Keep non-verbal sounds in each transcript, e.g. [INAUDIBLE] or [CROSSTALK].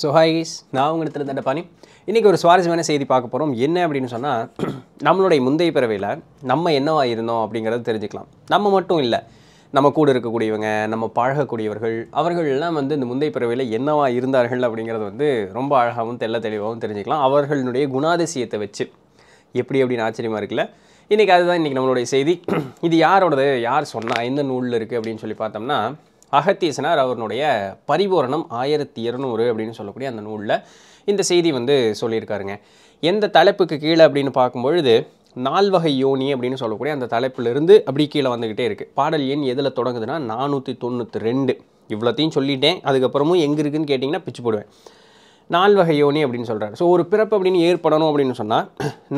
so highs நான் உங்கள் இடத்துல தண்டபாணி இன்றைக்கி ஒரு சுவாரஸ்யமான செய்தி பார்க்க போகிறோம் என்ன அப்படின்னு சொன்னால் நம்மளுடைய முந்தைய பிறவையில் நம்ம என்னவாக இருந்தோம் அப்படிங்கிறத தெரிஞ்சுக்கலாம் நம்ம மட்டும் இல்லை நம்ம கூட இருக்கக்கூடியவங்க நம்ம பழகக்கூடியவர்கள் அவர்கள்லாம் வந்து இந்த முந்தைய பிறவையில் என்னவாக இருந்தார்கள் அப்படிங்கிறத வந்து ரொம்ப அழகாகவும் தெல்ல தெளிவாகவும் தெரிஞ்சுக்கலாம் அவர்களுடைய குணாதிசயத்தை வச்சு எப்படி அப்படின்னு ஆச்சரியமாக இருக்குல்ல இன்றைக்கி அதுதான் இன்றைக்கி நம்மளுடைய செய்தி இது யாரோடது யார் சொன்னால் எந்த நூலில் இருக்குது அப்படின்னு சொல்லி பார்த்தோம்னா அகத்தீசனார் அவருடைய பரிபூரணம் ஆயிரத்தி இருநூறு அப்படின்னு சொல்லக்கூடிய அந்த நூலில் இந்த செய்தி வந்து சொல்லியிருக்காருங்க எந்த தலைப்புக்கு கீழே அப்படின்னு பார்க்கும்பொழுது நால்வகை யோனி அப்படின்னு சொல்லக்கூடிய அந்த தலைப்பிலிருந்து அப்படி கீழே வந்துக்கிட்டே இருக்குது பாடல் எண் எதில் தொடங்குதுன்னா நானூற்றி தொண்ணூற்றி ரெண்டு இவ்வளோத்தையும் சொல்லிட்டேன் அதுக்கப்புறமும் எங்கே இருக்குதுன்னு கேட்டிங்கன்னா பிச்சு போடுவேன் நால்வகை யோனி அப்படின்னு சொல்கிறார் ஸோ ஒரு பிறப்பு அப்படின்னு ஏற்படணும் அப்படின்னு சொன்னால்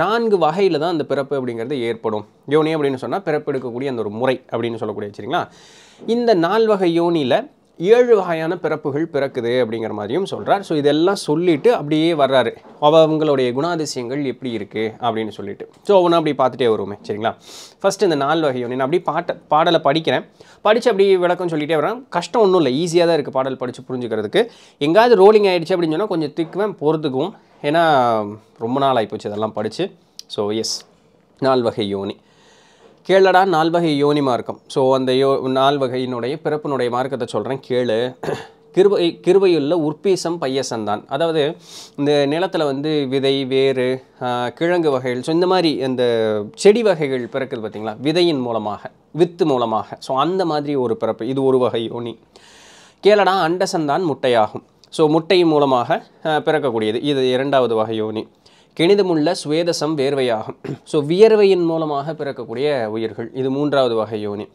நான்கு வகையில் தான் அந்த பிறப்பு அப்படிங்கிறது ஏற்படும் யோனி அப்படின்னு சொன்னால் பிறப்பு எடுக்கக்கூடிய அந்த ஒரு முறை அப்படின்னு சொல்லக்கூடிய வச்சுருங்களா இந்த நால் வகை யோனியில் ஏழு வகையான பிறப்புகள் பிறக்குது அப்படிங்கிற மாதிரியும் சொல்கிறார் ஸோ இதெல்லாம் சொல்லிவிட்டு அப்படியே வர்றாரு அவங்களுடைய குணாதிசயங்கள் எப்படி இருக்குது அப்படின்னு சொல்லிட்டு ஸோ ஒன்றும் அப்படி பார்த்துட்டே வருவோமே சரிங்களா ஃபஸ்ட் இந்த நாலு வகை நான் அப்படி பாட்ட பாடலை படிக்கிறேன் படித்து அப்படி விளக்கம் சொல்லிகிட்டே வரேன் கஷ்டம் ஒன்றும் இல்லை ஈஸியாக தான் இருக்குது பாடல் படித்து புரிஞ்சுக்கிறதுக்கு எங்கேயாவது ரோலிங் ஆகிடுச்சு அப்படின்னு சொன்னால் கொஞ்சம் திக்குவேன் போகிறதுக்கும் ஏன்னா ரொம்ப நாள் ஆகிப்போச்சு இதெல்லாம் படித்து ஸோ எஸ் நால் வகை யோனி கேளடா நால்வகை யோனி மார்க்கம் ஸோ அந்த யோ நால்வகையினுடைய பிறப்பினுடைய மார்க்கத்தை சொல்கிறேன் கேளு கிருபை கிருபையுள்ள உற்பீசம் பையசந்தான் அதாவது இந்த நிலத்தில் வந்து விதை வேறு கிழங்கு வகைகள் ஸோ இந்த மாதிரி இந்த செடி வகைகள் பிறக்குது பார்த்திங்களா விதையின் மூலமாக வித்து மூலமாக ஸோ அந்த மாதிரி ஒரு பிறப்பு இது ஒரு வகை யோனி கேளடா அண்டசந்தான் முட்டையாகும் ஸோ முட்டையின் மூலமாக பிறக்கக்கூடியது இது இரண்டாவது வகை யோனி கிணிதமுள்ள சுவேதசம் வேர்வையாகும் ஸோ வியர்வையின் மூலமாக பிறக்கக்கூடிய உயிர்கள் இது மூன்றாவது வகை யோனி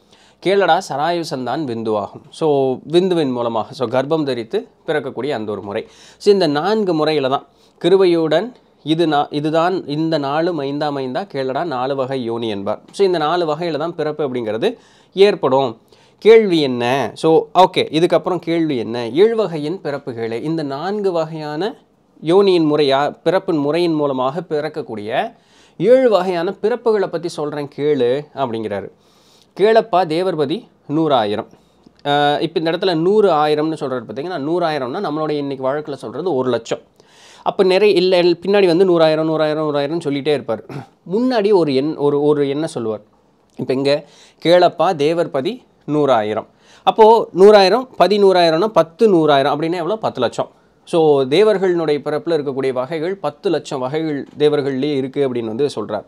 கேளடா சராயுசந்தான் விந்துவாகும் ஸோ விந்துவின் மூலமாக ஸோ கர்ப்பம் தரித்து பிறக்கக்கூடிய அந்த ஒரு முறை ஸோ இந்த நான்கு முறையில் தான் கிருவையுடன் இது நா இதுதான் இந்த நாலு மைந்தா மைந்தா கேளடா நாலு வகை யோனி என்பார் ஸோ இந்த நாலு வகையில் தான் பிறப்பு அப்படிங்கிறது ஏற்படும் கேள்வி என்ன ஸோ ஓகே இதுக்கப்புறம் கேள்வி என்ன ஏழு வகையின் பிறப்புகளே இந்த நான்கு வகையான யோனியின் முறையாக பிறப்பின் முறையின் மூலமாக பிறக்கக்கூடிய ஏழு வகையான பிறப்புகளை பற்றி சொல்கிறேன் கேளு அப்படிங்கிறாரு கேளப்பா தேவர்பதி நூறாயிரம் இப்போ இந்த இடத்துல நூறு ஆயிரம்னு சொல்கிறது பார்த்திங்கன்னா நூறாயிரம்னா நம்மளோட இன்றைக்கி வழக்கில் சொல்கிறது ஒரு லட்சம் அப்போ நிறைய இல்லை பின்னாடி வந்து நூறாயிரம் நூறாயிரம் நூறாயிரம்னு சொல்லிகிட்டே இருப்பார் முன்னாடி ஒரு எண் ஒரு ஒரு எண்ணை சொல்லுவார் இப்போ இங்கே கேளப்பா தேவர்பதி நூறாயிரம் அப்போது நூறாயிரம் பதினூறாயிரம்னா பத்து நூறாயிரம் அப்படின்னா எவ்வளோ பத்து லட்சம் ஸோ தேவர்களினுடைய பிறப்பில் இருக்கக்கூடிய வகைகள் பத்து லட்சம் வகைகள் தேவர்கள்லேயே இருக்குது அப்படின்னு வந்து சொல்கிறார்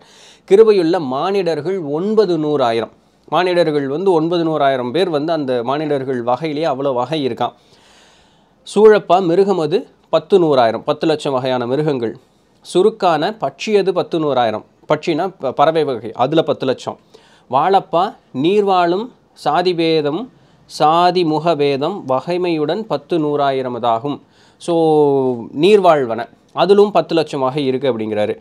கிருபையுள்ள மானிடர்கள் ஒன்பது நூறாயிரம் மானிடர்கள் வந்து ஒன்பது நூறாயிரம் பேர் வந்து அந்த மானிடர்கள் வகையிலேயே அவ்வளோ வகை இருக்கான் சூழப்பா மிருகம் அது பத்து நூறாயிரம் பத்து லட்சம் வகையான மிருகங்கள் சுருக்கான பட்சி அது பத்து நூறாயிரம் பட்சினா பறவை வகை அதில் பத்து லட்சம் வாழப்பா நீர்வாழும் சாதி பேதம் சாதி முகபேதம் வகைமையுடன் பத்து நூறாயிரம் இதாகும் ஸோ நீர்வாழ்வன அதிலும் பத்து லட்சமாக இருக்குது அப்படிங்கிறாரு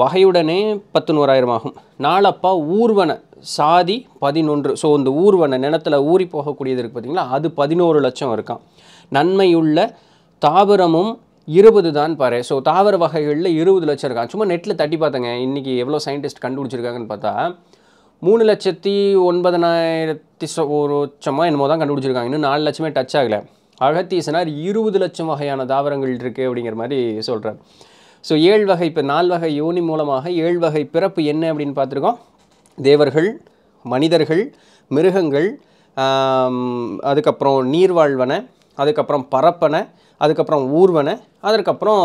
வகையுடனே பத்து நூறாயிரம் ஆகும் நாலப்பா ஊர்வன சாதி பதினொன்று ஸோ இந்த ஊர்வன நிலத்தில் ஊறி போகக்கூடியது இருக்குது பார்த்திங்களா அது பதினோரு லட்சம் இருக்கான் நன்மையுள்ள தாவரமும் இருபது தான் பாரு ஸோ தாவர வகைகளில் இருபது லட்சம் இருக்கான் சும்மா நெட்டில் தட்டி பார்த்தேங்க இன்றைக்கி எவ்வளோ சயின்டிஸ்ட் கண்டுபிடிச்சிருக்காங்கன்னு பார்த்தா மூணு லட்சத்தி ஒன்பதனாயிரத்தி ஒரு லட்சமாக என்னமோ தான் கண்டுபிடிச்சிருக்காங்க இன்னும் நாலு லட்சமே டச் ஆகலை அழகத்தீசனார் இருபது லட்சம் வகையான தாவரங்கள் இருக்குது அப்படிங்கிற மாதிரி சொல்கிறார் ஸோ ஏழு வகை இப்போ நால் வகை யோனி மூலமாக ஏழு வகை பிறப்பு என்ன அப்படின்னு பார்த்துருக்கோம் தேவர்கள் மனிதர்கள் மிருகங்கள் அதுக்கப்புறம் நீர்வாழ்வன அதுக்கப்புறம் பரப்பன அதுக்கப்புறம் ஊர்வன அதற்கப்புறம்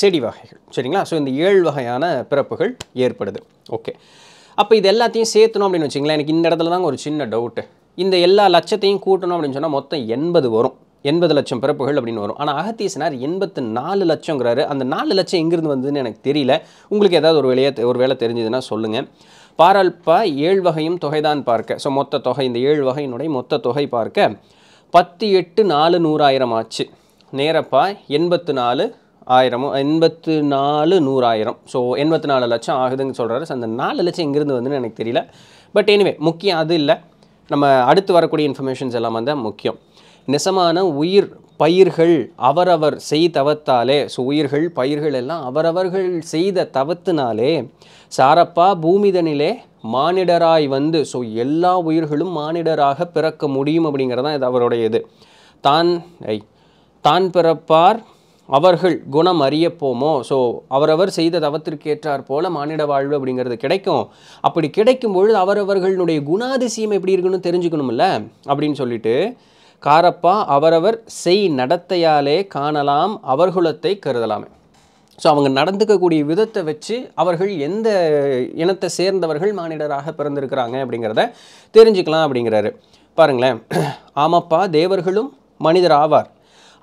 செடி வகைகள் சரிங்களா ஸோ இந்த ஏழு வகையான பிறப்புகள் ஏற்படுது ஓகே அப்போ இது எல்லாத்தையும் சேர்த்தணும் அப்படின்னு வச்சிங்களேன் எனக்கு இந்த இடத்துல தாங்க ஒரு சின்ன டவுட்டு இந்த எல்லா லட்சத்தையும் கூட்டணும் அப்படின்னு சொன்னால் மொத்தம் எண்பது வரும் எண்பது லட்சம் பிறப்புகள் அப்படின்னு வரும் ஆனால் அகத்தீசனார் எண்பத்து நாலு லட்சங்கிறாரு அந்த நாலு லட்சம் எங்கேருந்து வந்ததுன்னு எனக்கு தெரியல உங்களுக்கு ஏதாவது ஒரு வேலையை ஒரு வேலை தெரிஞ்சதுன்னா சொல்லுங்கள் பாரால்பா ஏழு வகையும் தொகைதான் பார்க்க ஸோ மொத்த தொகை இந்த ஏழு வகையினுடைய மொத்த தொகை பார்க்க பத்து எட்டு நாலு நூறாயிரம் ஆச்சு நேரப்பா எண்பத்து நாலு ஆயிரமும் எண்பத்து நாலு நூறாயிரம் ஸோ எண்பத்து நாலு லட்சம் ஆகுதுன்னு சொல்கிறாரு ஸோ அந்த நாலு லட்சம் எங்கேருந்து வந்துன்னு எனக்கு தெரியல பட் எனிவே முக்கியம் அது இல்லை நம்ம அடுத்து வரக்கூடிய இன்ஃபர்மேஷன்ஸ் எல்லாம் வந்து முக்கியம் நெசமான உயிர் பயிர்கள் அவரவர் செய் தவத்தாலே ஸோ உயிர்கள் பயிர்கள் எல்லாம் அவரவர்கள் செய்த தவத்தினாலே சாரப்பா பூமிதனிலே மானிடராய் வந்து ஸோ எல்லா உயிர்களும் மானிடராக பிறக்க முடியும் அப்படிங்கிறதான் இது அவருடைய இது தான் ஐ தான் பிறப்பார் அவர்கள் குணம் அறியப்போமோ ஸோ அவரவர் செய்த தவத்திற்கேற்றார் போல மானிட வாழ்வு அப்படிங்கிறது கிடைக்கும் அப்படி கிடைக்கும் பொழுது அவரவர்களுடைய குணாதிசயம் எப்படி இருக்குன்னு தெரிஞ்சுக்கணும்ல அப்படின்னு சொல்லிட்டு காரப்பா அவரவர் செய் நடத்தையாலே காணலாம் அவர்குலத்தை கருதலாமே ஸோ அவங்க நடந்துக்கக்கூடிய விதத்தை வச்சு அவர்கள் எந்த இனத்தை சேர்ந்தவர்கள் மானிடராக பிறந்திருக்கிறாங்க அப்படிங்கிறத தெரிஞ்சுக்கலாம் அப்படிங்கிறாரு பாருங்களேன் ஆமப்பா தேவர்களும் மனிதர் ஆவார்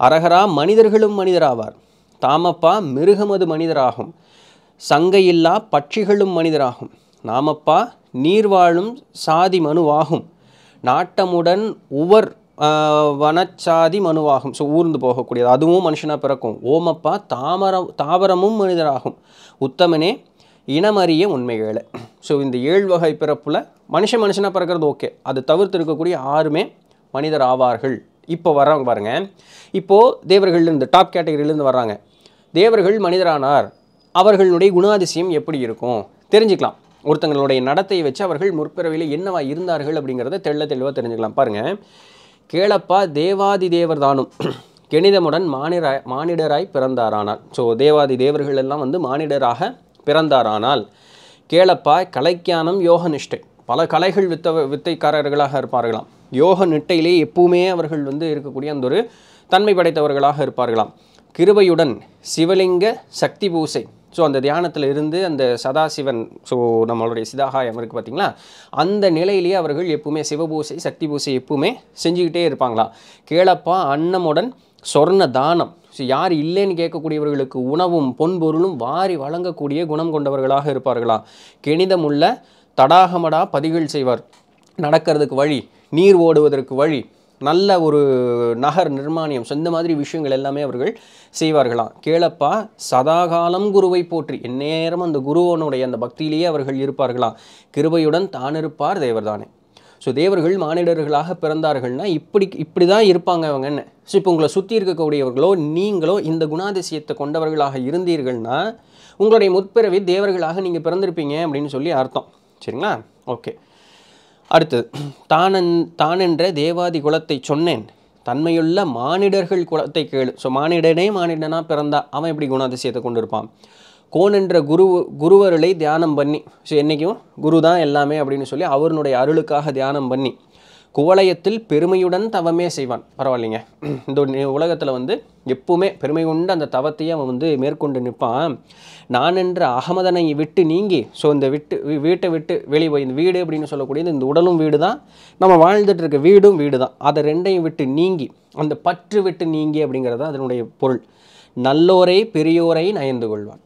அரகரா மனிதர்களும் மனிதர் ஆவார் தாமப்பா மிருகமது மனிதராகும் சங்கையில்லா பட்சிகளும் மனிதராகும் நாமப்பா நீர் வாழும் சாதி மனுவாகும் நாட்டமுடன் உவர் வனச்சாதி மனுவாகும் ஸோ ஊர்ந்து போகக்கூடியது அதுவும் மனுஷனாக பிறக்கும் ஓமப்பா தாமரம் தாவரமும் மனிதராகும் உத்தமனே இனமறிய உண்மைகளை ஸோ இந்த ஏழு வகை பிறப்பில் மனுஷன் மனுஷனாக பிறக்கிறது ஓகே அது தவிர்த்து இருக்கக்கூடிய ஆறுமே மனிதர் ஆவார்கள் இப்போ வர்றவங்க பாருங்கள் இப்போது தேவர்கள்லேருந்து டாப் கேட்டகரியிலேருந்து வர்றாங்க தேவர்கள் மனிதரானார் அவர்களுடைய குணாதிசயம் எப்படி இருக்கும் தெரிஞ்சுக்கலாம் ஒருத்தங்களுடைய நடத்தையை வச்சு அவர்கள் முற்பிறவையில் என்னவா இருந்தார்கள் அப்படிங்கிறத தெள்ள தெளிவாக தெரிஞ்சுக்கலாம் பாருங்கள் கேளப்பா தேவாதி தேவர் தானும் கெணிதமுடன் மானிடராய் மானிடராய் பிறந்தாரானால் ஸோ தேவாதி தேவர்கள் எல்லாம் வந்து மானிடராக பிறந்தாரானால் கேளப்பா கலைக்கானம் யோக நிஷ்டை பல கலைகள் வித்த வித்தைக்காரர்களாக இருப்பார்களாம் யோக நிட்டையிலே எப்பவுமே அவர்கள் வந்து இருக்கக்கூடிய அந்த ஒரு தன்மை படைத்தவர்களாக இருப்பார்களாம் கிருபையுடன் சிவலிங்க சக்தி பூசை ஸோ அந்த தியானத்தில் இருந்து அந்த சதாசிவன் ஸோ நம்மளுடைய சிதாகாயம் இருக்குது பார்த்திங்களா அந்த நிலையிலேயே அவர்கள் எப்பவுமே சிவபூசை சக்தி பூசை எப்பவுமே செஞ்சுக்கிட்டே இருப்பாங்களாம் கேளப்பா அன்னமுடன் சொர்ண தானம் ஸோ யார் இல்லைன்னு கேட்கக்கூடியவர்களுக்கு உணவும் பொன்பொருளும் வாரி வழங்கக்கூடிய குணம் கொண்டவர்களாக இருப்பார்களாம் கெணிதமுள்ள தடாகமடா பதிகள் செய்வார் நடக்கிறதுக்கு வழி நீர் ஓடுவதற்கு வழி நல்ல ஒரு நகர் நிர்மாணியம் இந்த மாதிரி விஷயங்கள் எல்லாமே அவர்கள் செய்வார்களாம் கேளப்பா சதாகாலம் குருவை போற்றி எந்நேரம் அந்த குருவனுடைய அந்த பக்தியிலேயே அவர்கள் இருப்பார்களாம் கிருபையுடன் தானிருப்பார் தேவர்தானே ஸோ தேவர்கள் மானிடர்களாக பிறந்தார்கள்னா இப்படி இப்படி தான் இருப்பாங்க அவங்கன்னு ஸோ இப்போ உங்களை சுற்றி இருக்கக்கூடியவர்களோ நீங்களோ இந்த குணாதிசயத்தை கொண்டவர்களாக இருந்தீர்கள்னா உங்களுடைய முற்பிறவி தேவர்களாக நீங்கள் பிறந்திருப்பீங்க அப்படின்னு சொல்லி அர்த்தம் சரிங்களா ஓகே அடுத்தது தானன் தானென்ற தேவாதி குலத்தை சொன்னேன் தன்மையுள்ள மானிடர்கள் குலத்தை கேளு ஸோ மானிடனே மானிடனாக பிறந்தா அவன் எப்படி குணாதிசயத்தை கொண்டு இருப்பான் கோன் என்ற குரு குருவருளை தியானம் பண்ணி ஸோ என்றைக்கும் குரு தான் எல்லாமே அப்படின்னு சொல்லி அவருடைய அருளுக்காக தியானம் பண்ணி குவளையத்தில் பெருமையுடன் தவமே செய்வான் பரவாயில்லைங்க இந்த உலகத்தில் வந்து எப்பவுமே பெருமை கொண்டு அந்த தவத்தையே அவன் வந்து மேற்கொண்டு நிற்பான் நான் என்ற அகமதனை விட்டு நீங்கி ஸோ இந்த விட்டு வீட்டை விட்டு வெளியே போய் இந்த வீடு அப்படின்னு சொல்லக்கூடியது இந்த உடலும் வீடு தான் நம்ம வாழ்ந்துட்டு இருக்க வீடும் வீடு தான் அதை ரெண்டையும் விட்டு நீங்கி அந்த பற்று விட்டு நீங்கி அப்படிங்கிறது தான் அதனுடைய பொருள் நல்லோரை பெரியோரை நயந்து கொள்வான்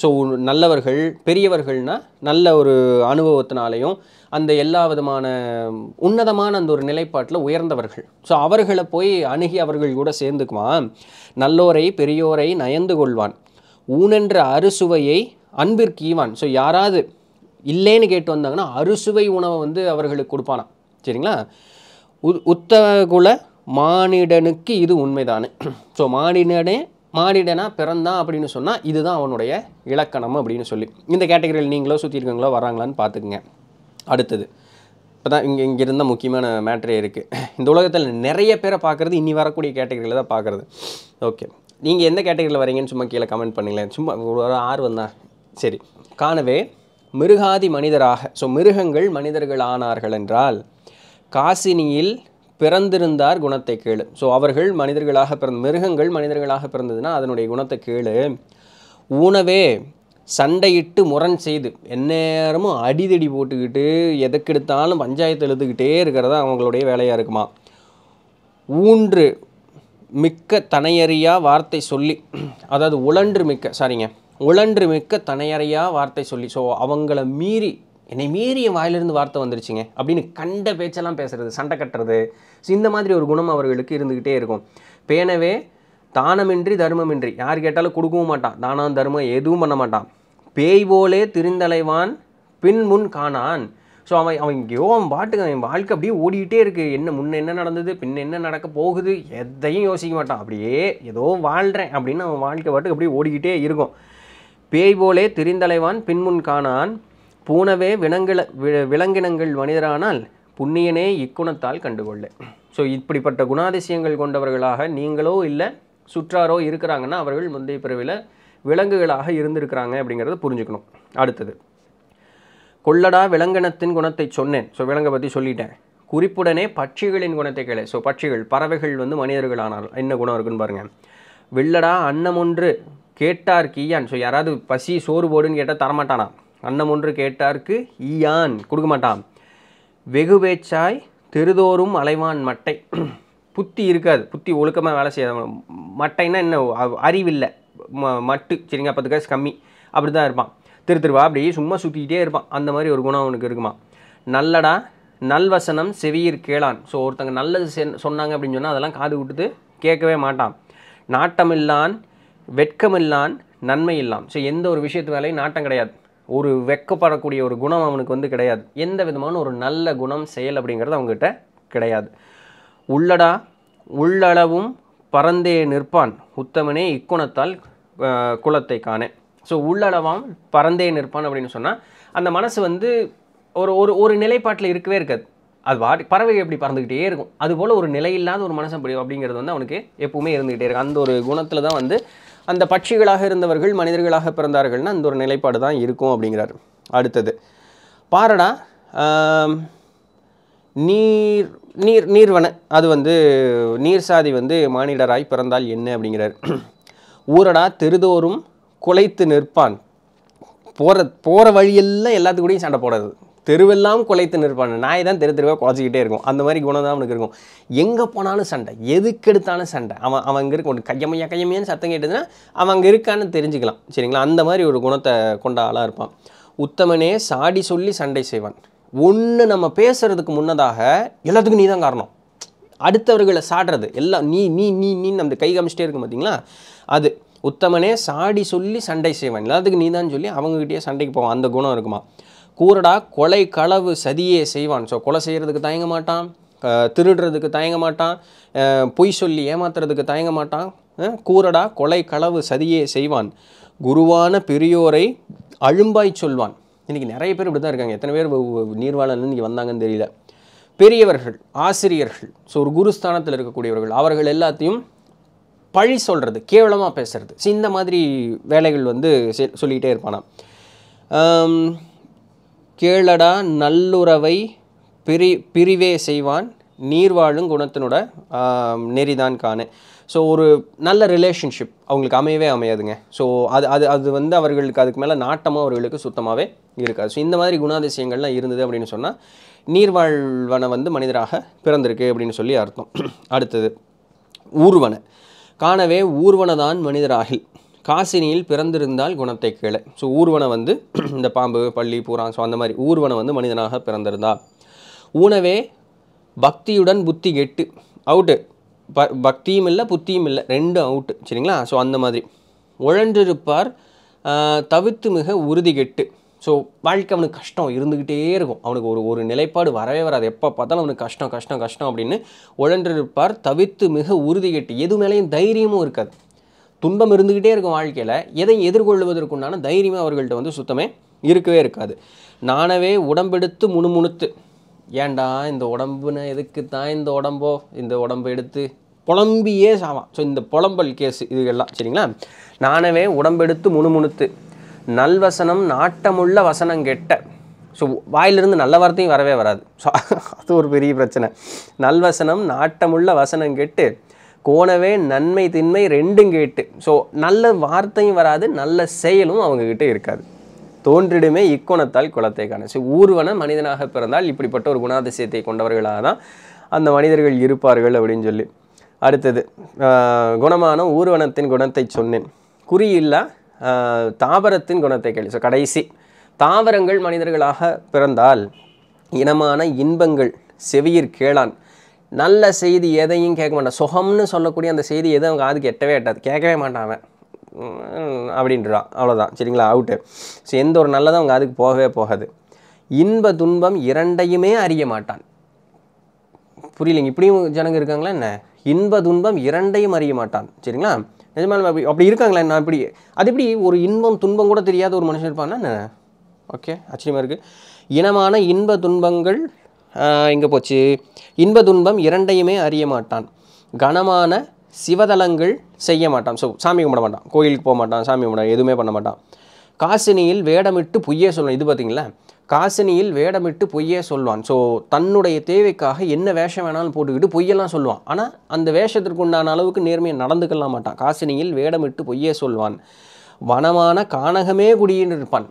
ஸோ [CLEARS THROAT] நல்லவர்கள் பெரியவர்கள்னால் நல்ல ஒரு அனுபவத்தினாலையும் அந்த எல்லா விதமான உன்னதமான அந்த ஒரு நிலைப்பாட்டில் உயர்ந்தவர்கள் ஸோ அவர்களை போய் அணுகி அவர்கள் கூட சேர்ந்துக்குவான் நல்லோரை பெரியோரை நயந்து கொள்வான் ஊனென்ற அறுசுவையை அன்பிற்கு ஈவான் ஸோ யாராவது இல்லைன்னு கேட்டு வந்தாங்கன்னா அறுசுவை உணவை வந்து அவர்களுக்கு கொடுப்பானா சரிங்களா உ உத்தகுல மானிடனுக்கு இது உண்மைதானே ஸோ மானிடனே மானிடனா பிறந்தான் அப்படின்னு சொன்னால் இதுதான் அவனுடைய இலக்கணம் அப்படின்னு சொல்லி இந்த கேட்டகரியில் நீங்களோ சுற்றி இருக்கங்களோ வராங்களான்னு பார்த்துக்குங்க அடுத்தது இப்போ தான் இங்கே இங்கே இருந்தால் முக்கியமான மேட்ரே இருக்குது இந்த உலகத்தில் நிறைய பேரை பார்க்குறது இனி வரக்கூடிய கேட்டகரியில் தான் பார்க்குறது ஓகே நீங்கள் எந்த கேட்டகரியில் வரீங்கன்னு சும்மா கீழே கமெண்ட் பண்ணிங்களேன் சும்மா ஒரு ஆர்வம் தான் சரி காணவே மிருகாதி மனிதராக ஸோ மிருகங்கள் மனிதர்கள் ஆனார்கள் என்றால் காசினியில் பிறந்திருந்தார் குணத்தை கேளு ஸோ அவர்கள் மனிதர்களாக பிறந்த மிருகங்கள் மனிதர்களாக பிறந்ததுன்னா அதனுடைய குணத்தை கேளு ஊனவே சண்டையிட்டு முரண் செய்து எந்நேரமும் அடிதடி போட்டுக்கிட்டு எதுக்கெடுத்தாலும் பஞ்சாயத்து எழுதுகிட்டே இருக்கிறதா அவங்களுடைய வேலையாக இருக்குமா ஊன்று மிக்க தனையறியா வார்த்தை சொல்லி அதாவது உழன்று மிக்க சாரிங்க உழன்று மிக்க தனையறையா வார்த்தை சொல்லி ஸோ அவங்கள மீறி என்னை மீறிய வாயிலிருந்து வார்த்தை வந்துருச்சுங்க அப்படின்னு கண்ட பேச்செல்லாம் பேசுகிறது சண்டை கட்டுறது ஸோ இந்த மாதிரி ஒரு குணம் அவர்களுக்கு இருந்துக்கிட்டே இருக்கும் பேனவே தானமின்றி தர்மமின்றி யார் கேட்டாலும் கொடுக்கவும் மாட்டான் தானம் தர்மம் எதுவும் பண்ண மாட்டான் பேய் போலே திருந்தலைவான் பின் முன் காணான் ஸோ அவன் அவன் இங்கேயோ அவன் பாட்டுக்கு அவன் வாழ்க்கை அப்படியே ஓடிக்கிட்டே இருக்குது என்ன முன்ன என்ன நடந்தது பின்ன என்ன நடக்க போகுது எதையும் யோசிக்க மாட்டான் அப்படியே ஏதோ வாழ்கிறேன் அப்படின்னு அவன் வாழ்க்கை பாட்டுக்கு அப்படியே ஓடிக்கிட்டே இருக்கும் பேய் போலே திரிந்தலைவான் பின்முன் காணான் பூனவே விலங்கில விலங்கினங்கள் மனிதரானால் புண்ணியனே இக்குணத்தால் கண்டுகொள்ள ஸோ இப்படிப்பட்ட குணாதிசயங்கள் கொண்டவர்களாக நீங்களோ இல்லை சுற்றாரோ இருக்கிறாங்கன்னா அவர்கள் முந்தைய பிறவியில் விலங்குகளாக இருந்திருக்கிறாங்க அப்படிங்கிறத புரிஞ்சுக்கணும் அடுத்தது கொள்ளடா விலங்கனத்தின் குணத்தை சொன்னேன் ஸோ விலங்கை பற்றி சொல்லிட்டேன் குறிப்புடனே பட்சிகளின் குணத்தை கேளு ஸோ பட்சிகள் பறவைகள் வந்து மனிதர்கள் ஆனால் என்ன குணம் இருக்குன்னு பாருங்கள் வில்லடா அன்னம் ஒன்று கேட்டார் கீயான் ஸோ யாராவது பசி சோறு போடுன்னு கேட்டால் தரமாட்டானா அன்னம் ஒன்று கேட்டார்க்கு ஈயான் கொடுக்க மாட்டான் வெகு பேச்சாய் தெருதோறும் அலைவான் மட்டை புத்தி இருக்காது புத்தி ஒழுக்கமாக வேலை செய்ய மட்டைன்னா என்ன அறிவில்லை ம மட்டு சரிங்க பத்து காசு கம்மி அப்படி தான் இருப்பான் திரு திருவா அப்படி சும்மா சுற்றிக்கிட்டே இருப்பான் அந்த மாதிரி ஒரு குணம் அவனுக்கு இருக்குமா நல்லடா நல்வசனம் செவியிர் கேளான் ஸோ ஒருத்தங்க நல்லது சொன்னாங்க அப்படின்னு சொன்னால் அதெல்லாம் காது விட்டுட்டு கேட்கவே மாட்டான் நாட்டமில்லான் வெட்கமில்லான் நன்மை இல்லாம் ஸோ எந்த ஒரு விஷயத்து வேலையும் நாட்டம் கிடையாது ஒரு வெக்கப்படக்கூடிய ஒரு குணம் அவனுக்கு வந்து கிடையாது எந்த விதமான ஒரு நல்ல குணம் செயல் அப்படிங்கிறது அவங்ககிட்ட கிடையாது உள்ளடா உள்ளளவும் பறந்தே நிற்பான் உத்தமனே இக்குணத்தால் குலத்தை காணேன் ஸோ உள்ளளவாம் பறந்தே நிற்பான் அப்படின்னு சொன்னால் அந்த மனசு வந்து ஒரு ஒரு ஒரு நிலைப்பாட்டில் இருக்கவே இருக்காது அது வாடி பறவை எப்படி பறந்துக்கிட்டே இருக்கும் அதுபோல் ஒரு நிலையில்லாத ஒரு மனசு அப்படி அப்படிங்கிறது வந்து அவனுக்கு எப்பவுமே இருந்துக்கிட்டே இருக்கும் அந்த ஒரு குணத்தில் தான் வந்து அந்த பட்சிகளாக இருந்தவர்கள் மனிதர்களாக பிறந்தார்கள்னா அந்த ஒரு நிலைப்பாடு தான் இருக்கும் அப்படிங்கிறார் அடுத்தது பாரடா நீர் நீர் நீர்வன அது வந்து நீர் சாதி வந்து மானிடராய் பிறந்தால் என்ன அப்படிங்கிறார் ஊரடா தெருதோறும் குலைத்து நிற்பான் போகிற போகிற வழியெல்லாம் எல்லாத்துக்கூடையும் சண்டை போடாது தெருவெல்லாம் குலைத்து நிற்பான் நாய் தான் தெரு தெருவாக குலைச்சிக்கிட்டே இருக்கும் அந்த மாதிரி குணம் தான் அவனுக்கு இருக்கும் எங்கே போனாலும் சண்டை எதுக்கு எடுத்தாலும் சண்டை அவன் அவன் அங்கே இருக்கும் கையமையா கையமையான்னு சத்தம் கேட்டதுன்னா அவன் அங்கே இருக்கான்னு தெரிஞ்சுக்கலாம் சரிங்களா அந்த மாதிரி ஒரு குணத்தை கொண்ட ஆளாக இருப்பான் உத்தமனே சாடி சொல்லி சண்டை செய்வான் ஒன்று நம்ம பேசுகிறதுக்கு முன்னதாக எல்லாத்துக்கும் நீ தான் காரணம் அடுத்தவர்களை சாடுறது எல்லாம் நீ நீ நீ நீ நம்ம கை காமிச்சிட்டே இருக்கும் பார்த்தீங்களா அது உத்தமனே சாடி சொல்லி சண்டை செய்வான் எல்லாத்துக்கும் நீ தான் சொல்லி அவங்ககிட்டயே சண்டைக்கு போவான் அந்த குணம் இருக்குமா கூறடா கொலை களவு சதியே செய்வான் ஸோ கொலை செய்கிறதுக்கு தயங்க மாட்டான் திருடுறதுக்கு தயங்க மாட்டான் பொய் சொல்லி ஏமாத்துறதுக்கு தயங்க மாட்டான் கூரடா கொலை களவு சதியே செய்வான் குருவான பெரியோரை அழும்பாய் சொல்வான் இன்றைக்கி நிறைய பேர் இப்படி தான் இருக்காங்க எத்தனை பேர் நீர்வாளன்னு இன்றைக்கி வந்தாங்கன்னு தெரியல பெரியவர்கள் ஆசிரியர்கள் ஸோ ஒரு குருஸ்தானத்தில் இருக்கக்கூடியவர்கள் அவர்கள் எல்லாத்தையும் பழி சொல்கிறது கேவலமாக பேசுகிறது ஸோ இந்த மாதிரி வேலைகள் வந்து சொல்லிக்கிட்டே இருப்பானா கேளடா நல்லுறவை பிரி பிரிவே செய்வான் நீர்வாழும் குணத்தினோட நெறிதான் காணேன் ஸோ ஒரு நல்ல ரிலேஷன்ஷிப் அவங்களுக்கு அமையவே அமையாதுங்க ஸோ அது அது அது வந்து அவர்களுக்கு அதுக்கு மேலே நாட்டமும் அவர்களுக்கு சுத்தமாகவே இருக்காது ஸோ இந்த மாதிரி குணாதிசயங்கள்லாம் இருந்தது அப்படின்னு சொன்னால் நீர்வாழ்வனை வந்து மனிதராக பிறந்திருக்கு அப்படின்னு சொல்லி அர்த்தம் [CLEARS THROAT] அடுத்தது ஊர்வன காணவே ஊர்வனதான் மனிதராகில் காசினியில் பிறந்திருந்தால் குணத்தை கீழே ஸோ ஊர்வனை வந்து [CLEARS THROAT] இந்த பாம்பு பள்ளி பூரா ஸோ அந்த மாதிரி ஊர்வனை வந்து மனிதனாக பிறந்திருந்தா ஊனவே பக்தியுடன் புத்தி கெட்டு அவுட்டு ப பக்தியும் இல்லை புத்தியும் இல்லை ரெண்டும் அவுட்டு சரிங்களா ஸோ அந்த மாதிரி உழன்றிருப்பார் தவிர்த்து மிக உறுதி கெட்டு ஸோ வாழ்க்கை அவனுக்கு கஷ்டம் இருந்துக்கிட்டே இருக்கும் அவனுக்கு ஒரு ஒரு நிலைப்பாடு வரவே வராது எப்போ பார்த்தாலும் அவனுக்கு கஷ்டம் கஷ்டம் கஷ்டம் அப்படின்னு உழன்றிருப்பார் தவிர்த்து மிக உறுதி கெட்டு எது மேலேயும் தைரியமும் இருக்காது துன்பம் இருந்துக்கிட்டே இருக்கும் வாழ்க்கையில் எதையும் எதிர்கொள்வதற்குண்டான தைரியமே அவர்கள்ட்ட வந்து சுத்தமே இருக்கவே இருக்காது நானவே உடம்பெடுத்து முணுமுணுத்து ஏண்டா இந்த உடம்புன்னு எதுக்கு தான் இந்த உடம்போ இந்த உடம்பு எடுத்து புலம்பியே சாவான் ஸோ இந்த புலம்பல் கேஸு இது எல்லாம் சரிங்களா நானவே உடம்பெடுத்து முணுமுணுத்து நல்வசனம் நாட்டமுள்ள வசனம் கெட்ட ஸோ வாயிலிருந்து நல்ல வார்த்தையும் வரவே வராது ஸோ அது ஒரு பெரிய பிரச்சனை நல்வசனம் நாட்டமுள்ள வசனம் கெட்டு கோணவே நன்மை தின்மை ரெண்டும் கேட்டு ஸோ நல்ல வார்த்தையும் வராது நல்ல செயலும் அவங்கக்கிட்ட இருக்காது தோன்றிடுமே இக்கோணத்தால் குலத்தை காணச்சு ஊர்வன மனிதனாக பிறந்தால் இப்படிப்பட்ட ஒரு குணாதிசயத்தை கொண்டவர்களாக தான் அந்த மனிதர்கள் இருப்பார்கள் அப்படின்னு சொல்லி அடுத்தது குணமான ஊர்வனத்தின் குணத்தை சொன்னேன் குறியில்ல தாவரத்தின் குணத்தை கேள்வி ஸோ கடைசி தாவரங்கள் மனிதர்களாக பிறந்தால் இனமான இன்பங்கள் செவியிற் கேளான் நல்ல செய்தி எதையும் கேட்க மாட்டான் சுகம்னு சொல்லக்கூடிய அந்த செய்தி எதுவும் அவங்க அதுக்கு எட்டவே எட்டாது கேட்கவே மாட்டான் அவன் அப்படின்றான் அவ்வளோதான் சரிங்களா அவுட்டு ஸோ எந்த ஒரு நல்லதும் அவங்க அதுக்கு போகவே போகாது இன்ப துன்பம் இரண்டையுமே அறிய மாட்டான் புரியலைங்க இப்படியும் ஜனங்க இருக்காங்களா என்ன இன்ப துன்பம் இரண்டையும் அறிய மாட்டான் சரிங்களா நிஜமான அப்படி அப்படி இருக்காங்களே நான் இப்படி அது எப்படி ஒரு இன்பம் துன்பம் கூட தெரியாத ஒரு மனுஷன் இருப்பான்னா ஓகே ஆச்சரியமாக இருக்குது இனமான இன்ப துன்பங்கள் இங்கே போச்சு இன்ப துன்பம் இரண்டையுமே அறிய மாட்டான் கனமான சிவதலங்கள் செய்ய மாட்டான் ஸோ சாமி கும்பிட மாட்டான் கோயிலுக்கு போக மாட்டான் சாமி கும்பிட எதுவுமே பண்ண மாட்டான் காசினியில் வேடமிட்டு பொய்யே சொல்லணும் இது பார்த்திங்களா காசினியில் வேடமிட்டு பொய்யே சொல்வான் ஸோ தன்னுடைய தேவைக்காக என்ன வேஷம் வேணாலும் போட்டுக்கிட்டு பொய்யெல்லாம் சொல்லுவான் ஆனால் அந்த வேஷத்திற்கு உண்டான அளவுக்கு நேர்மையை நடந்துக்கலாம் மாட்டான் காசினியில் வேடமிட்டு பொய்யே சொல்வான் வனமான கானகமே குடின்னு இருப்பான்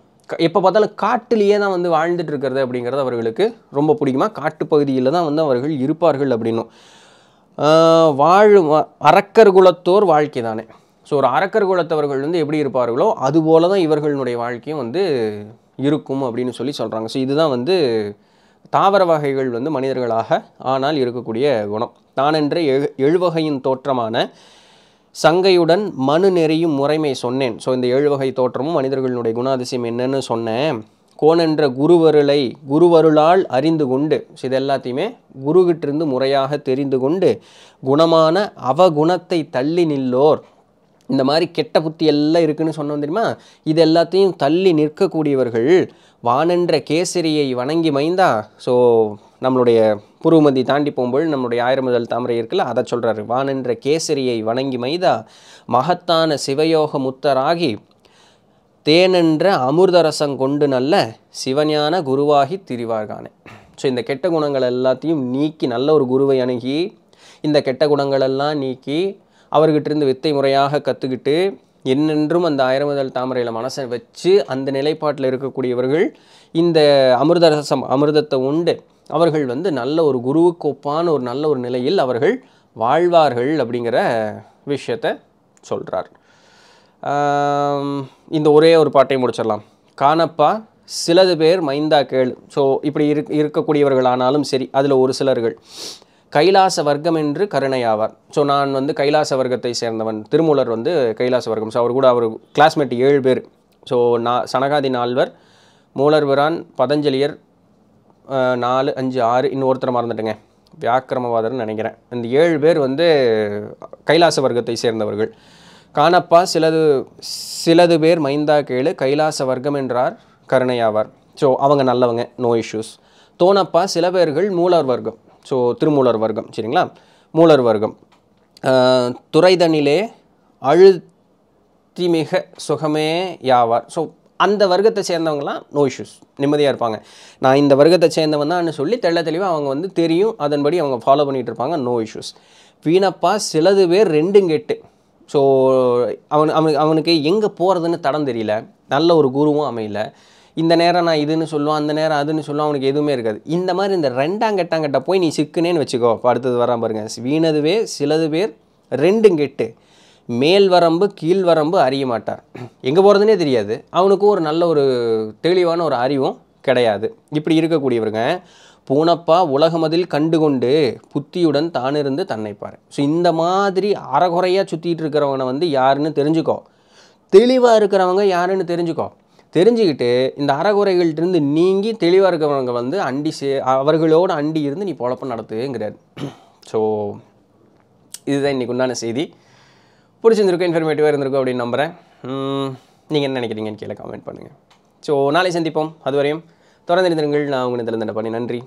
எப்போ பார்த்தாலும் காட்டிலேயே தான் வந்து வாழ்ந்துட்டு இருக்கிறது அப்படிங்கிறது அவர்களுக்கு ரொம்ப பிடிக்குமா பகுதியில் தான் வந்து அவர்கள் இருப்பார்கள் அப்படின்னும் வாழும் அரக்கர் குலத்தோர் வாழ்க்கை தானே ஸோ ஒரு அரக்கர் குலத்தவர்கள் வந்து எப்படி இருப்பார்களோ அதுபோல தான் இவர்களுடைய வாழ்க்கையும் வந்து இருக்கும் அப்படின்னு சொல்லி சொல்கிறாங்க ஸோ இதுதான் வந்து தாவர வகைகள் வந்து மனிதர்களாக ஆனால் இருக்கக்கூடிய குணம் தானென்றே எழு எழுவகையின் தோற்றமான சங்கையுடன் மனு நெறியும் முறைமை சொன்னேன் ஸோ இந்த எழுவகை தோற்றமும் மனிதர்களுடைய குணாதிசயம் என்னன்னு சொன்னேன் கோணன்ற குருவருளை குருவருளால் அறிந்து கொண்டு ஸோ இது எல்லாத்தையுமே குருகிட்டிருந்து முறையாக தெரிந்து கொண்டு குணமான அவகுணத்தை தள்ளி நில்லோர் இந்த மாதிரி கெட்ட புத்தி எல்லாம் இருக்குன்னு சொன்னோம் தெரியுமா இது எல்லாத்தையும் தள்ளி நிற்கக்கூடியவர்கள் வானென்ற கேசரியை வணங்கி மைந்தா ஸோ நம்மளுடைய புருமதி தாண்டி போகும்போது நம்மளுடைய ஆயிரம் முதல் தாமரை இருக்குல்ல அதை சொல்கிறாரு வானென்ற கேசரியை வணங்கி மைதா மகத்தான சிவயோக முத்தராகி தேனென்ற அமிர்தரசம் கொண்டு நல்ல சிவஞான குருவாகி திரிவார்கானே ஸோ இந்த கெட்ட குணங்கள் எல்லாத்தையும் நீக்கி நல்ல ஒரு குருவை அணுகி இந்த கெட்ட குணங்களெல்லாம் நீக்கி இருந்து வித்தை முறையாக கற்றுக்கிட்டு என்னென்றும் அந்த ஆயிரமுதல் தாமரையில் மனசை வச்சு அந்த நிலைப்பாட்டில் இருக்கக்கூடியவர்கள் இந்த அமிர்தரசம் அமிர்தத்தை உண்டு அவர்கள் வந்து நல்ல ஒரு குருவுக்கு ஒப்பான ஒரு நல்ல ஒரு நிலையில் அவர்கள் வாழ்வார்கள் அப்படிங்கிற விஷயத்தை சொல்கிறார் இந்த ஒரே ஒரு பாட்டை முடிச்சிடலாம் காணப்பா சிலது பேர் மைந்தா கேள் ஸோ இப்படி இரு ஆனாலும் சரி அதில் ஒரு சிலர்கள் கைலாச வர்க்கம் என்று கருணையாவார் ஸோ நான் வந்து கைலாச வர்க்கத்தை சேர்ந்தவன் திருமூலர் வந்து கைலாச வர்க்கம் ஸோ அவர் கூட அவர் கிளாஸ்மேட் ஏழு பேர் ஸோ நான் சனகாதி நால்வர் மூலர் பதஞ்சலியர் நாலு அஞ்சு ஆறு இன்னும் ஒருத்தர் மறந்துட்டுங்க வியாக்கிரமவாதர்னு நினைக்கிறேன் இந்த ஏழு பேர் வந்து கைலாச வர்க்கத்தை சேர்ந்தவர்கள் காணப்பா சிலது சிலது பேர் மைந்தா கேளு கைலாச வர்க்கம் என்றார் கருணையாவார் ஸோ அவங்க நல்லவங்க நோ இஷ்யூஸ் தோணப்பா சில பேர்கள் மூலர் வர்க்கம் ஸோ திருமூலர் வர்க்கம் சரிங்களா மூலர் வர்க்கம் துறைதனிலே அழுத்திமிக சுகமே யாவார் ஸோ அந்த வர்க்கத்தை சேர்ந்தவங்களாம் நோ இஷ்யூஸ் நிம்மதியாக இருப்பாங்க நான் இந்த வர்க்கத்தை சேர்ந்தவன் தான்னு சொல்லி தெள்ள தெளிவாக அவங்க வந்து தெரியும் அதன்படி அவங்க ஃபாலோ பண்ணிகிட்டு இருப்பாங்க நோ இஷ்யூஸ் வீணப்பா சிலது பேர் ரெண்டும் கெட்டு ஸோ அவன் அவனுக்கு அவனுக்கு எங்கே போகிறதுன்னு தடம் தெரியல நல்ல ஒரு குருவும் அமையல இந்த நேரம் நான் இதுன்னு சொல்லுவான் அந்த நேரம் அதுன்னு சொல்லுவான் அவனுக்கு எதுவுமே இருக்காது இந்த மாதிரி இந்த ரெண்டாம் கெட்டாம் கெட்ட போய் நீ சிக்குனேன்னு வச்சுக்கோ அடுத்தது வரா பாருங்கள் வீணதுவே சிலது பேர் ரெண்டும் கெட்டு மேல் வரம்பு கீழ் வரம்பு அறிய மாட்டார் எங்கே போகிறதுனே தெரியாது அவனுக்கும் ஒரு நல்ல ஒரு தெளிவான ஒரு அறிவும் கிடையாது இப்படி இருக்கக்கூடியவருங்க பூனப்பா உலகமதில் கண்டுகொண்டு புத்தியுடன் தானிருந்து தன்னைப்பார் ஸோ இந்த மாதிரி அறகுறையாக சுற்றிட்டு இருக்கிறவனை வந்து யாருன்னு தெரிஞ்சுக்கோ தெளிவாக இருக்கிறவங்க யாருன்னு தெரிஞ்சுக்கோ தெரிஞ்சுக்கிட்டு இந்த அறகுறைகள்ட்டிருந்து நீங்கி தெளிவாக இருக்கிறவங்க வந்து அண்டி சே அவர்களோடு அண்டி இருந்து நீ பொழப்பு நடத்துங்கிறார் ஸோ இதுதான் இன்றைக்கு உண்டான செய்தி பிடிச்சிருந்துருக்கோம் இன்ஃபர்மேட்டிவாக இருந்திருக்கோம் அப்படின்னு நம்புகிறேன் நீங்கள் என்ன நினைக்கிறீங்கன்னு கீழே கமெண்ட் பண்ணுங்கள் ஸோ நாளை சந்திப்போம் அதுவரையும் தொடர்ந்து இருந்திருங்கள் நான் உங்களுக்கு இதில் பண்ணி நன்றி